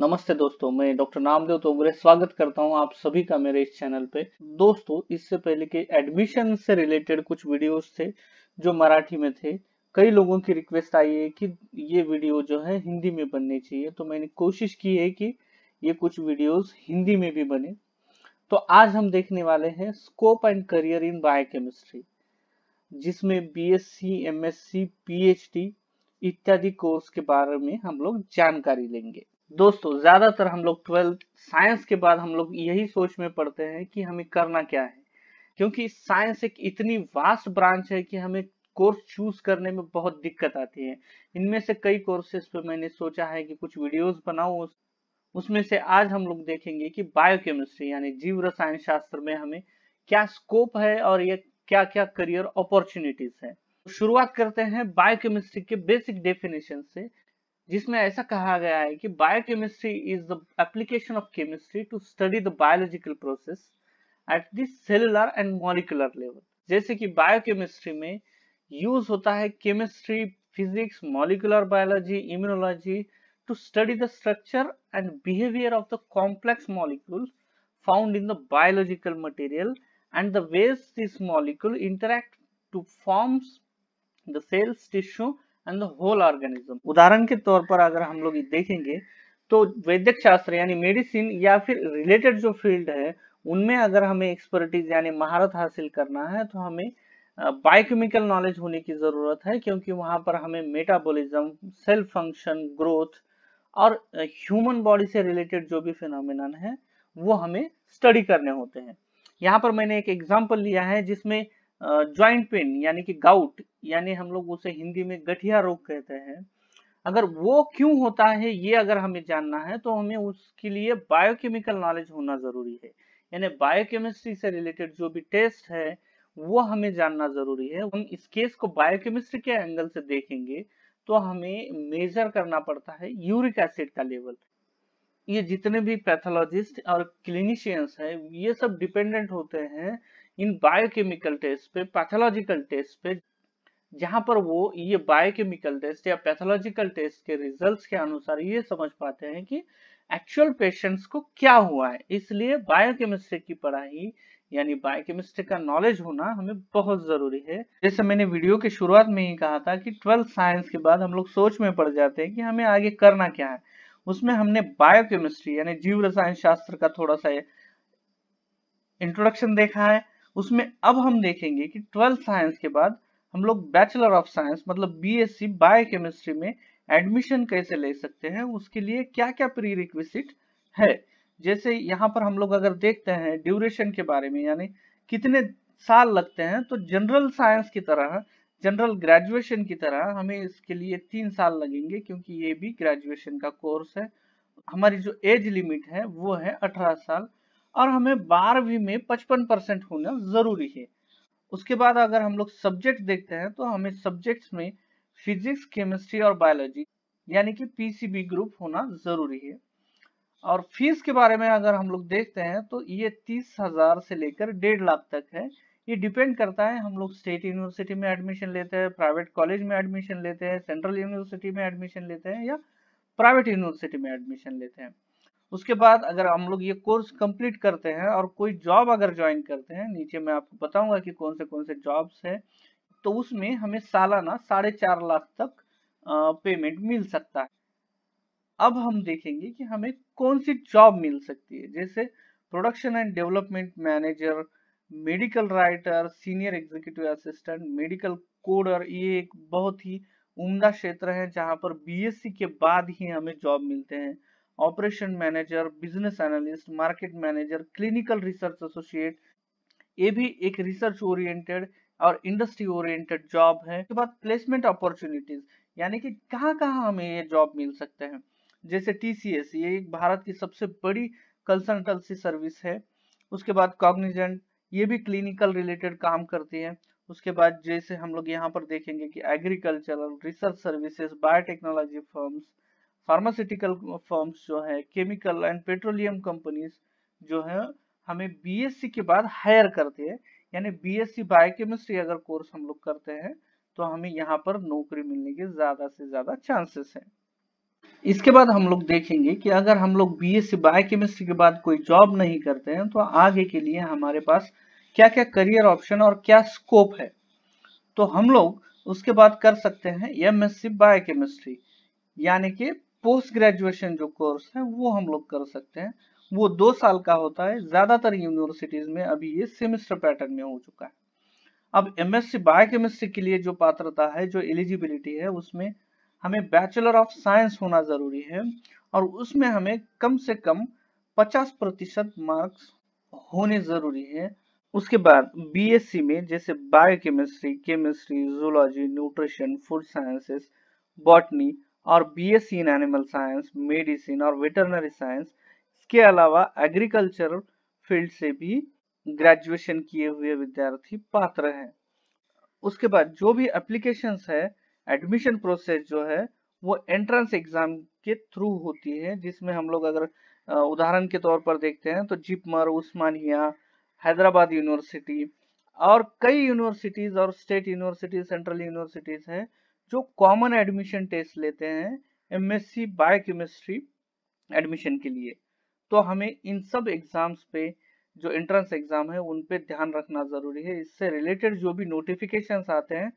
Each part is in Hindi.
नमस्ते दोस्तों मैं डॉक्टर नामदेव तोमरे स्वागत करता हूं आप सभी का मेरे इस चैनल पे दोस्तों इससे पहले के एडमिशन से रिलेटेड कुछ वीडियोस थे जो मराठी में थे कई लोगों की रिक्वेस्ट आई है कि ये वीडियो जो है हिंदी में बननी चाहिए तो मैंने कोशिश की है कि ये कुछ वीडियोस हिंदी में भी बने तो आज हम देखने वाले हैं scope and career in biochemistry जिसमें बीएससी, एमएससी, पीएचडी इत्यादि कोर्स के बारे में हम लोग जानकारी लेंगे दोस्तों ज्यादातर हम लोग ट्वेल्थ साइंस के बाद हम लोग यही सोच में पढ़ते हैं कि हमें करना क्या है क्योंकि साइंस एक इतनी वास्ट ब्रांच है कि हमें कोर्स चूज करने में बहुत दिक्कत आती है इनमें से कई कोर्सेज पे मैंने सोचा है कि कुछ वीडियोस बनाऊं उसमें से आज हम लोग देखेंगे कि बायोकेमिस्ट्री यानी जीव रसायन शास्त्र में हमें क्या स्कोप है और ये क्या क्या करियर अपॉर्चुनिटीज है शुरुआत करते हैं बायोकेमिस्ट्री के बेसिक डेफिनेशन से जिसमें ऐसा कहा गया है कि biochemistry is the application of chemistry to study the biological process at the cellular and molecular level जैसे कि बायोकेमिस्ट्री में यूज होता है chemistry physics molecular biology immunology to study the structure and behavior of the complex molecules found in the biological material and the ways these molecules interact to forms the cells, tissue and the whole organism उदाहरण के तौर पर अगर हम लोग dekhenge to vaidyak shastra yani medicine ya fir related jo field hai unme agar hame expertise yani maharat hasil karna hai to hame biochemical knowledge होने की ज़रूरत है क्योंकि वहां पर हमें मेटाबॉलिज्म सेल फंक्शन ग्रोथ और ह्यूमन बॉडी से रिलेटेड जो भी फिनमिन है वो हमें स्टडी करने होते हैं यहाँ पर मैंने एक एग्जाम्पल लिया है जिसमें ज्वाइंट पेन यानी कि गाउट यानी हम लोग उसे हिंदी में गठिया रोग कहते हैं अगर वो क्यों होता है ये अगर हमें जानना है तो हमें उसके लिए बायोकेमिकल नॉलेज होना जरूरी है यानी बायोकेमिस्ट्री से रिलेटेड जो भी टेस्ट है वो हमें जानना जरूरी है हम इस केस को बायोकेमिस्ट्री के एंगल से देखेंगे तो हमें मेजर करना पड़ता है यूरिक एसिड का लेवल ये जितने भी पैथोलॉजिस्ट और क्लिनिशियंस हैं ये सब डिपेंडेंट होते हैं इन बायोकेमिकल टेस्ट पे पैथोलॉजिकल टेस्ट पे जहां पर वो ये बायोकेमिकल टेस्ट या पैथोलॉजिकल टेस्ट के रिजल्ट्स के अनुसार ये समझ पाते हैं कि एक्चुअल पेशेंट्स को क्या हुआ है इसलिए बायोकेमिस्ट्री की पढ़ाई यानी बायोकेमिस्ट्री का नॉलेज होना हमें बहुत जरूरी है जैसे मैंने वीडियो के शुरुआत में ही कहा था कि ट्वेल्थ साइंस के बाद हम लोग सोच में पड़ जाते हैं कि हमें आगे करना क्या है उसमें हमने बायोकेमिस्ट्री यानी जीव रसायन शास्त्र का थोड़ा सा इंट्रोडक्शन देखा है उसमें अब हम देखेंगे कि ट्वेल्थ साइंस के बाद हम लोग बैचलर ऑफ साइंस मतलब बीएससी बायोकेमिस्ट्री में एडमिशन कैसे ले सकते हैं उसके लिए क्या क्या प्री रिक्विजिट है जैसे यहाँ पर हम लोग अगर देखते हैं ड्यूरेशन के बारे में यानी कितने साल लगते हैं तो जनरल साइंस की तरह जनरल ग्रेजुएशन की तरह हमें इसके लिए तीन साल लगेंगे क्योंकि ये भी ग्रेजुएशन का कोर्स है हमारी जो एज लिमिट है वो है अठारह साल और हमें बारहवीं में पचपन परसेंट होना ज़रूरी है उसके बाद अगर हम लोग सब्जेक्ट देखते हैं तो हमें सब्जेक्ट्स में फिजिक्स केमिस्ट्री और बायोलॉजी यानी कि पीसीबी ग्रुप होना ज़रूरी है और फीस के बारे में अगर हम लोग देखते हैं तो ये तीस हजार से लेकर डेढ़ लाख तक है ये डिपेंड करता है हम लोग स्टेट यूनिवर्सिटी में एडमिशन लेते हैं प्राइवेट कॉलेज में एडमिशन लेते हैं सेंट्रल यूनिवर्सिटी में एडमिशन लेते हैं या प्राइवेट यूनिवर्सिटी में एडमिशन लेते हैं उसके बाद अगर हम लोग ये कोर्स कंप्लीट करते हैं और कोई जॉब अगर ज्वाइन करते हैं नीचे मैं आपको बताऊंगा कि कौन से कौन से जॉब्स हैं तो उसमें हमें सालाना साढ़े चार लाख तक पेमेंट मिल सकता है अब हम देखेंगे कि हमें कौन सी जॉब मिल सकती है जैसे production and development manager medical writer senior executive assistant medical coder ये एक बहुत ही उम्दा क्षेत्र है जहां पर बीएससी के बाद ही हमें जॉब मिलते हैं operation manager business analyst market manager clinical research associate ये भी एक रिसर्च ओरिएंटेड और इंडस्ट्री ओरिएंटेड जॉब है उसके बाद प्लेसमेंट अपॉर्चुनिटीज यानी कि कहाँ कहाँ हमें ये जॉब मिल सकते हैं जैसे टीसीएस ये एक भारत की सबसे बड़ी कंसल्टेंसी सर्विस है उसके बाद कॉग्निजेंट ये भी क्लिनिकल रिलेटेड काम करती है उसके बाद जैसे हम लोग यहाँ पर देखेंगे कि agricultural research services biotechnology firms pharmaceutical firms जो है केमिकल एंड पेट्रोलियम कंपनीज जो है हमें बी के बाद हायर करते हैं यानी बीएससी बायोकेमिस्ट्री अगर कोर्स हम लोग करते हैं तो हमें यहाँ पर नौकरी मिलने के ज़्यादा से ज़्यादा चांसेस हैं इसके बाद हम लोग देखेंगे कि अगर हम लोग बी एस बायोकेमिस्ट्री के बाद कोई जॉब नहीं करते हैं तो आगे के लिए हमारे पास क्या क्या करियर ऑप्शन और क्या स्कोप है तो हम लोग उसके बाद कर सकते हैं एम एस सी बायोकेमिस्ट्री यानी कि पोस्ट ग्रेजुएशन जो कोर्स है वो हम लोग कर सकते हैं वो दो साल का होता है ज्यादातर यूनिवर्सिटीज में अभी ये सेमिस्टर पैटर्न में हो चुका है अब एमएससी बायोकेमिस्ट्री के लिए जो पात्रता है जो एलिजिबिलिटी है उसमें हमें बैचलर ऑफ साइंस होना जरूरी है और उसमें हमें कम से कम 50 प्रतिशत मार्क्स होने जरूरी है उसके बाद बीएससी में जैसे biochemistry chemistry zoology nutrition food sciences botany और BSc in animal science medicine और वेटरनरी साइंस इसके अलावा एग्रीकल्चर फील्ड से भी ग्रेजुएशन किए हुए विद्यार्थी पात्र हैं उसके बाद जो भी एप्लीकेशंस है एडमिशन प्रोसेस जो है वो एंट्रेंस एग्जाम के थ्रू होती है जिसमें हम लोग अगर उदाहरण के तौर पर देखते हैं तो जिपमर उस्मानिया हैदराबाद यूनिवर्सिटी और कई यूनिवर्सिटीज और स्टेट यूनिवर्सिटीज सेंट्रल यूनिवर्सिटीज हैं जो कॉमन एडमिशन टेस्ट लेते हैं एमएससी बायोकेमिस्ट्री एडमिशन के लिए तो हमें इन सब एग्जाम्स पे जो एंट्रेंस एग्जाम है उन पे ध्यान रखना जरूरी है इससे रिलेटेड जो भी नोटिफिकेशंस आते हैं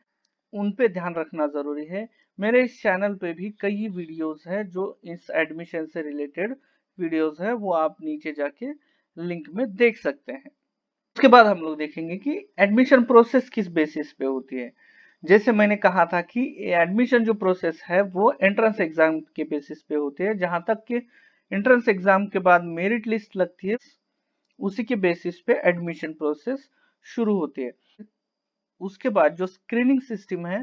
उन पे ध्यान रखना ज़रूरी है मेरे इस चैनल पे भी कई वीडियोस हैं जो इस एडमिशन से रिलेटेड वीडियोस है वो आप नीचे जाके लिंक में देख सकते हैं उसके बाद हम लोग देखेंगे कि एडमिशन प्रोसेस किस बेसिस पे होती है जैसे मैंने कहा था कि एडमिशन जो प्रोसेस है वो एंट्रेंस एग्जाम के बेसिस पे होती है जहां तक कि एंट्रेंस एग्जाम के बाद मेरिट लिस्ट लगती है उसी के बेसिस पे एडमिशन प्रोसेस शुरू होती है उसके बाद जो स्क्रीनिंग सिस्टम है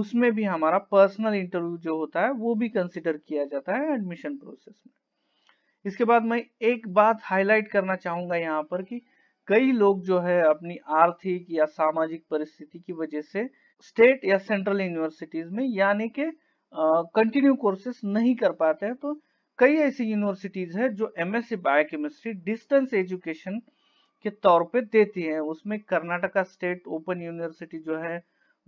उसमें भी हमारा पर्सनल इंटरव्यू जो होता है वो भी कंसिडर किया जाता है एडमिशन प्रोसेस में इसके बाद मैं एक बात हाईलाइट करना चाहूंगा यहाँ पर कि कई लोग जो है अपनी आर्थिक या सामाजिक परिस्थिति की वजह से स्टेट या सेंट्रल यूनिवर्सिटीज में यानी के कंटिन्यू कोर्सेस नहीं कर पाते हैं तो कई ऐसी यूनिवर्सिटीज है जो एमएससी बायोकेमिस्ट्री डिस्टेंस एजुकेशन के तौर पे देती है उसमें कर्नाटका स्टेट ओपन यूनिवर्सिटी जो है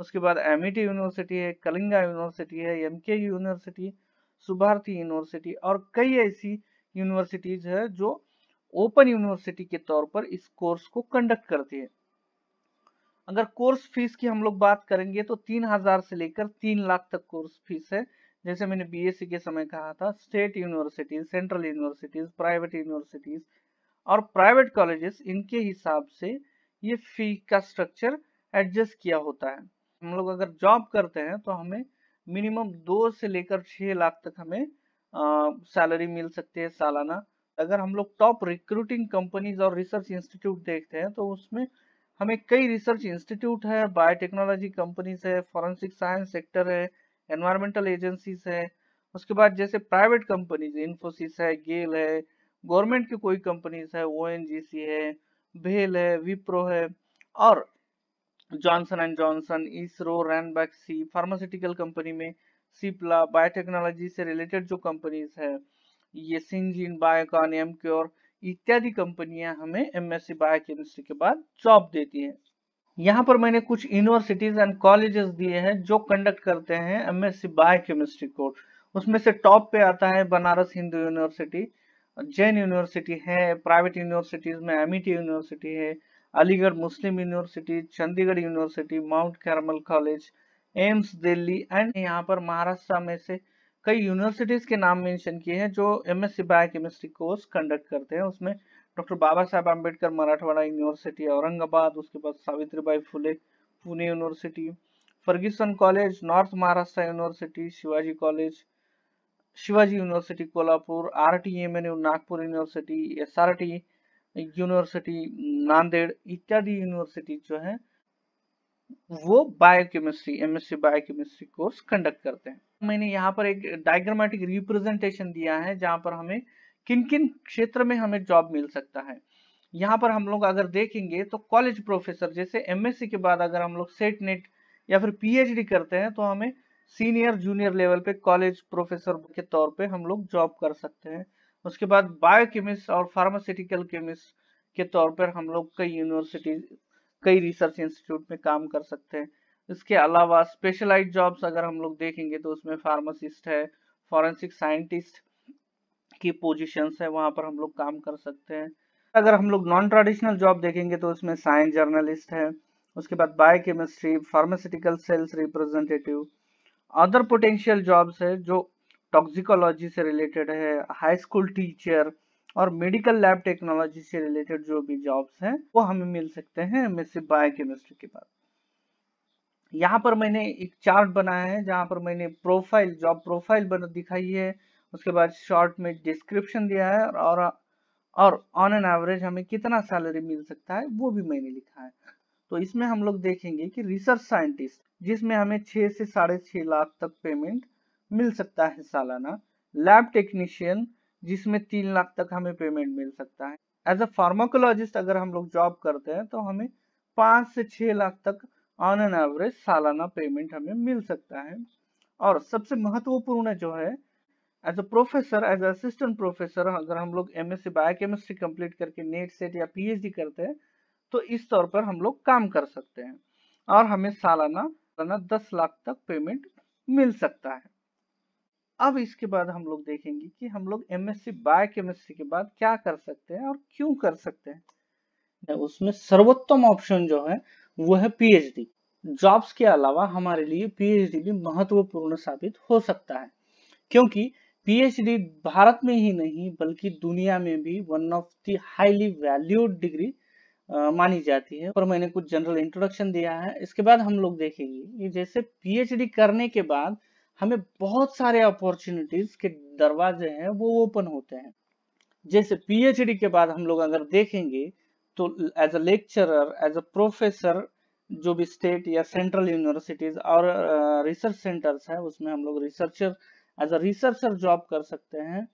उसके बाद एम e यूनिवर्सिटी है कलिंगा यूनिवर्सिटी है एम यूनिवर्सिटी सुभारती यूनिवर्सिटी और कई ऐसी यूनिवर्सिटीज है जो ओपन यूनिवर्सिटी के तौर पर इस कोर्स को कंडक्ट करती है अगर कोर्स फीस की हम लोग बात करेंगे तो तीन हजार से लेकर तीन लाख तक कोर्स फीस है जैसे मैंने बीएससी e के समय कहा था state universities central universities private universities और प्राइवेट कॉलेजेस इनके हिसाब से ये फी का स्ट्रक्चर एडजस्ट किया होता है हम लोग अगर जॉब करते हैं तो हमें मिनिमम दो से लेकर छह लाख तक हमें सैलरी मिल सकती है सालाना अगर हम लोग टॉप रिक्रूटिंग कंपनीज और रिसर्च इंस्टीट्यूट देखते हैं तो उसमें हमें कई रिसर्च इंस्टीट्यूट है बायोटेक्नोलॉजी कंपनीज है फॉरेंसिक साइंस सेक्टर है एनवायरमेंटल एजेंसीज है उसके बाद जैसे प्राइवेट कंपनीज इन्फोसिस है गेल है गवर्नमेंट की कोई कंपनीज है ओ है भेल है विप्रो है और Johnson and Johnson ISRO Ranbaxy pharmaceutical company में सिप्ला बायोटेक्नोलॉजी से रिलेटेड जो कंपनीज है ये सिंजिन बायोकॉन एम क्योर इत्यादि कंपनियां हमें एमएससी बायोकेमिस्ट्री के बाद जॉब देती है यहाँ पर मैंने कुछ यूनिवर्सिटीज एंड कॉलेजेस दिए हैं जो कंडक्ट करते हैं एमएससी बायोकेमिस्ट्री कोर्स उसमें से टॉप पे आता है बनारस हिंदू यूनिवर्सिटी जैन यूनिवर्सिटी है प्राइवेट यूनिवर्सिटीज में एमिटी यूनिवर्सिटी है Aligarh Muslim university Chandigarh university Mount Carmel college AIIMS Delhi and यहाँ पर महाराष्ट्र में से कई यूनिवर्सिटीज के नाम मेंशन किए हैं जो M S chemistry course conduct करते हैं उसमें डॉक्टर बाबा साहेब अम्बेडकर मराठवाड़ा यूनिवर्सिटी औरंगाबाद उसके बाद Savitribai Phule Pune university Fergusson college North Maharashtra university Shivaji college Shivaji university Kolhapur R T M N U Nagpur university S R T university Nanded इत्यादि यूनिवर्सिटी जो है वो biochemistry MSc biochemistry course conduct करते हैं मैंने यहाँ पर एक डायग्रामेटिक रिप्रेजेंटेशन दिया है जहाँ पर हमें किन किन क्षेत्र में हमें जॉब मिल सकता है यहाँ पर हम लोग अगर देखेंगे तो कॉलेज प्रोफेसर जैसे एमएससी के बाद अगर हम लोग सेट नेट या फिर पीएचडी करते हैं तो हमें सीनियर जूनियर लेवल पे कॉलेज प्रोफेसर के तौर पे हम लोग जॉब कर सकते हैं उसके बाद बायोकेमिस्ट और फार्मास्यूटिकल केमिस्ट के तौर पर हम लोग कई यूनिवर्सिटी कई रिसर्च इंस्टीट्यूट में काम कर सकते हैं इसके अलावा स्पेशलाइज जॉब्स अगर हम लोग देखेंगे तो उसमें फार्मासिस्ट है फॉरेंसिक साइंटिस्ट की पोजीशंस है वहां पर हम लोग काम कर सकते हैं अगर हम लोग नॉन ट्रेडिशनल जॉब देखेंगे तो उसमें साइंस जर्नलिस्ट है उसके बाद biochemistry pharmaceutical sales representative other potential jobs है जो टॉक्सिकोलॉजी से रिलेटेड है हाई स्कूल टीचर और मेडिकल लैब टेक्नोलॉजी से रिलेटेड जो भी जॉब्स हैं वो हमें मिल सकते हैं एमएससी बायोकेमिस्ट्री के बाद यहाँ पर मैंने एक चार्ट बनाया है जहाँ पर मैंने प्रोफाइल जॉब प्रोफाइल बना दिखाई है उसके बाद शॉर्ट में डिस्क्रिप्शन दिया है और और ऑन एन एवरेज हमें कितना सैलरी मिल सकता है वो भी मैंने लिखा है तो इसमें हम लोग देखेंगे कि रिसर्च साइंटिस्ट जिसमें हमें छह से साढ़े छह लाख तक पेमेंट मिल सकता है सालाना लैब टेक्नीशियन जिसमें तीन लाख तक हमें पेमेंट मिल सकता है एज अ फार्माकोलॉजिस्ट अगर हम लोग जॉब करते हैं तो हमें पांच से छह लाख तक ऑन एन एवरेज सालाना पेमेंट हमें मिल सकता है और सबसे महत्वपूर्ण जो है as a professor as assistant professor अगर हम लोग M S C biochemistry complete करके नेट सेट या डी करते हैं तो इस तौर पर हम लोग काम कर सकते हैं और हमें सालाना सालाना दस लाख तक पेमेंट मिल सकता है अब इसके बाद हम लोग देखेंगे कि हम लोग एमएससी बायोकेमिस्ट्री के बाद क्या कर सकते हैं और क्यों कर सकते हैं उसमें सर्वोत्तम ऑप्शन जो है वो है पीएचडी जॉब्स के अलावा हमारे लिए पीएचडी भी महत्वपूर्ण साबित हो सकता है क्योंकि पीएचडी भारत में ही नहीं बल्कि दुनिया में भी one of the highly valued degree मानी जाती है और मैंने कुछ जनरल इंट्रोडक्शन दिया है इसके बाद हम लोग देखेंगे कि जैसे पीएचडी करने के बाद हमें बहुत सारे अपॉर्चुनिटीज के दरवाजे हैं वो ओपन होते हैं जैसे पीएचडी के बाद हम लोग अगर देखेंगे तो as a lecturer as a professor जो भी स्टेट या सेंट्रल यूनिवर्सिटीज और रिसर्च सेंटर्स है उसमें हम लोग researcher as a researcher job कर सकते हैं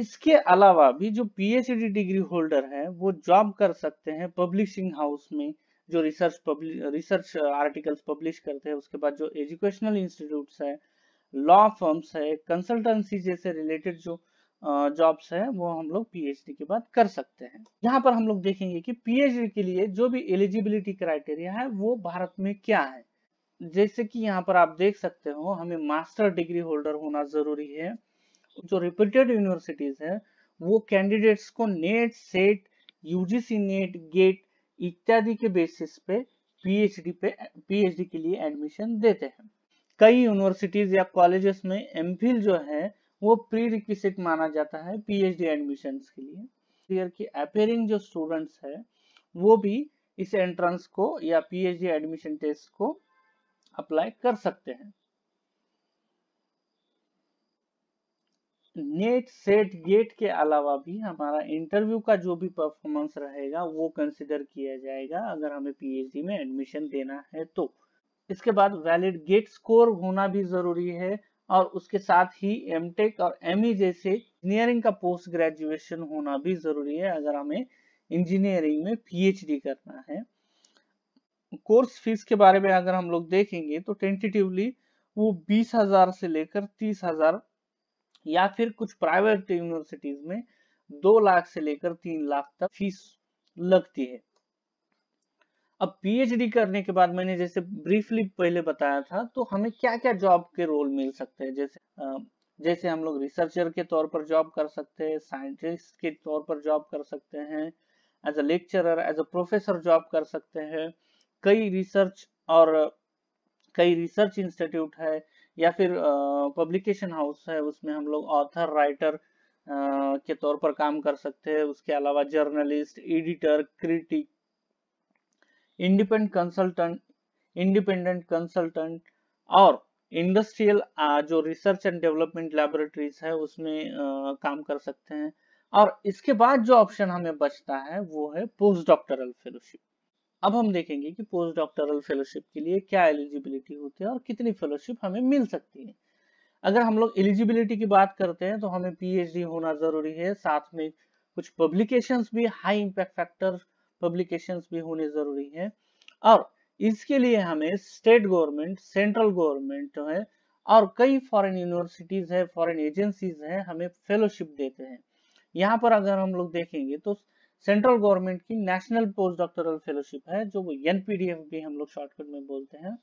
इसके अलावा भी जो पीएचडी डिग्री होल्डर हैं वो जॉब कर सकते हैं पब्लिशिंग हाउस में जो रिसर्च रिसर्च आर्टिकल्स पब्लिश करते हैं उसके बाद जो एजुकेशनल इंस्टीट्यूट है लॉ फर्म्स है कंसल्टेंसी जैसे रिलेटेड जो जॉब्स है वो हम लोग पीएचडी के बाद कर सकते हैं यहाँ पर हम लोग देखेंगे कि पीएचडी के लिए जो भी एलिजिबिलिटी क्राइटेरिया है वो भारत में क्या है जैसे कि यहाँ पर आप देख सकते हो हमें मास्टर डिग्री होल्डर होना जरूरी है जो रिप्यूटेड यूनिवर्सिटीज हैं वो कैंडिडेट्स को NET SET UGC NET GATE इत्यादि के बेसिस पे पीएचडी पे पीएचडी के लिए एडमिशन देते हैं कई यूनिवर्सिटीज या कॉलेजेस में एम जो है वो प्री रिक्विजिट माना जाता है पीएचडी एडमिशन के लिए क्लियर की अपेयरिंग जो स्टूडेंट्स है वो भी इस एंट्रेंस को या पीएचडी एडमिशन टेस्ट को अप्लाई कर सकते हैं नेट सेट गेट के अलावा भी हमारा इंटरव्यू का जो भी परफॉर्मेंस रहेगा वो कंसिडर किया जाएगा अगर हमें पी में एडमिशन देना है तो इसके बाद वैलिड गेट स्कोर होना भी जरूरी है और उसके साथ ही एम टेक और एम ई e जैसे इंजीनियरिंग का पोस्ट ग्रेजुएशन होना भी जरूरी है अगर हमें इंजीनियरिंग में पीएचडी करना है कोर्स फीस के बारे में अगर हम लोग देखेंगे तो टेंटेटिवली वो बीस हजार से लेकर तीस हजार या फिर कुछ प्राइवेट यूनिवर्सिटीज में दो लाख से लेकर तीन लाख तक फीस लगती है अब पीएचडी करने के बाद मैंने जैसे ब्रीफली पहले बताया था तो हमें क्या क्या जॉब के रोल मिल सकते हैं जैसे जैसे हम लोग रिसर्चर के तौर पर जॉब कर सकते हैं साइंटिस्ट के तौर पर जॉब कर सकते हैं as a lecturer as a professor job कर सकते हैं कई रिसर्च और कई रिसर्च इंस्टीट्यूट है या फिर पब्लिकेशन हाउस है उसमें हम लोग ऑथर राइटर के तौर पर काम कर सकते हैं उसके अलावा journalist editor critic independent consultant independent consultant और इंडस्ट्रियल जो रिसर्च एंड डेवलपमेंट लेबोरेटरीज है उसमें आ, काम कर सकते हैं और इसके बाद जो ऑप्शन हमें बचता है वो है पोस्ट डॉक्टरल फेलोशिप अब हम देखेंगे कि पोस्ट डॉक्टरल फेलोशिप के लिए क्या एलिजिबिलिटी होती है और कितनी फेलोशिप हमें मिल सकती है अगर हम लोग एलिजिबिलिटी की बात करते हैं तो हमें पीएचडी होना जरूरी है साथ में कुछ पब्लिकेशंस भी हाई इंपैक्ट फैक्टर पब्लिकेशंस भी होने जरूरी है और इसके लिए हमें स्टेट गवर्नमेंट सेंट्रल गवर्नमेंट जो है और कई फॉरेन यूनिवर्सिटीज है फॉरेन एजेंसीज है हमें फेलोशिप देते हैं यहाँ पर अगर हम लोग देखेंगे तो सेंट्रल गवर्नमेंट की नेशनल पोस्ट डॉक्टरल फेलोशिप है जो एनपीडीएफ भी हम लोग शॉर्टकट में बोलते हैं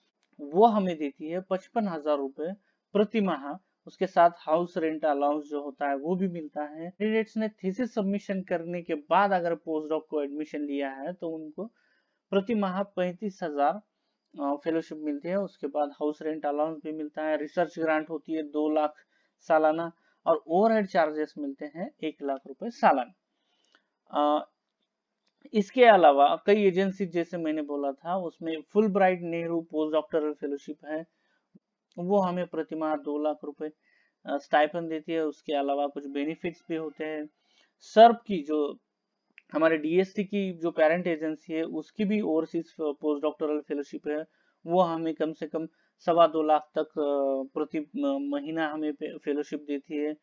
वो हमें देती है पचपन हजार रुपए प्रति माह उसके साथ हाउस रेंट अलाउंस जो होता है वो भी मिलता है कैंडिडेट्स ने थीसिस सबमिशन करने के बाद अगर पोस्ट डॉक को एडमिशन लिया है तो उनको प्रति माह पैंतीस हजार फेलोशिप मिलती है उसके बाद हाउस रेंट अलाउंस भी मिलता है रिसर्च ग्रांट होती है दो लाख सालाना और ओवरहेड चार्जेस मिलते हैं एक लाख रुपए सालाना इसके अलावा कई एजेंसी जैसे मैंने बोला था उसमें Fulbright Nehru post doctoral fellowship है वो हमें प्रतिमाह दो लाख रुपए स्टाइपन देती है उसके अलावा कुछ बेनिफिट्स भी होते हैं सर्प की जो हमारे डीएसटी की जो पेरेंट एजेंसी है उसकी भी ओवरसीज पोस्ट डॉक्टरल फेलोशिप है वो हमें कम से कम सवा दो लाख तक प्रति महीना हमें फेलोशिप देती है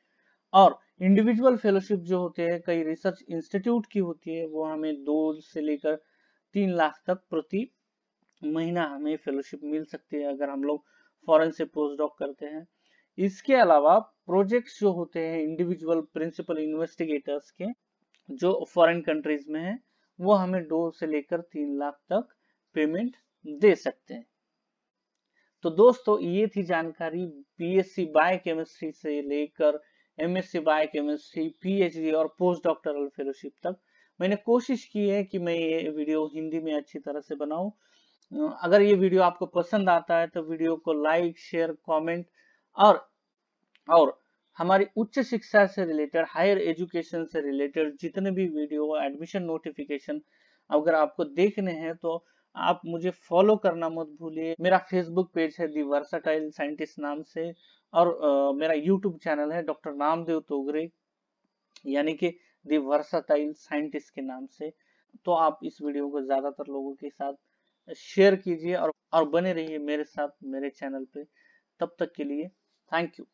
और इंडिविजुअल फेलोशिप जो होते हैं कई रिसर्च इंस्टीट्यूट की होती है वो हमें दो से लेकर तीन लाख तक प्रति महीना हमें फेलोशिप मिल सकती है अगर हम लोग फॉरन से पोस्ट डॉक करते हैं इसके अलावा प्रोजेक्ट्स जो होते हैं इंडिविजुअल प्रिंसिपल इन्वेस्टिगेटर्स के जो फॉरेन कंट्रीज में है वो हमें दो से लेकर तीन लाख तक पेमेंट दे सकते हैं तो दोस्तों ये थी जानकारी बीएससी बायोकेमिस्ट्री से लेकर एमएससी बाइक एमएससी पीएचडी और पोस्ट डॉक्टरल फेलोशिप तक मैंने कोशिश की है कि मैं ये वीडियो हिंदी में अच्छी तरह से बनाऊं अगर ये वीडियो आपको पसंद आता है तो वीडियो को लाइक शेयर कमेंट और और हमारी उच्च शिक्षा से रिलेटेड हायर एजुकेशन से रिलेटेड जितने भी वीडियो एडमिशन नोटिफिकेशन अगर आपको देखने हैं तो आप मुझे फॉलो करना मत भूलिए मेरा फेसबुक पेज है दी वर्साटाइल साइंटिस्ट नाम से और uh, मेरा यूट्यूब चैनल है डॉक्टर नामदेव तोगरे यानी कि वर्साटाइल साइंटिस्ट के नाम से तो आप इस वीडियो को ज़्यादातर लोगों के साथ शेयर कीजिए और, और बने रहिए मेरे साथ मेरे चैनल पे तब तक के लिए थैंक यू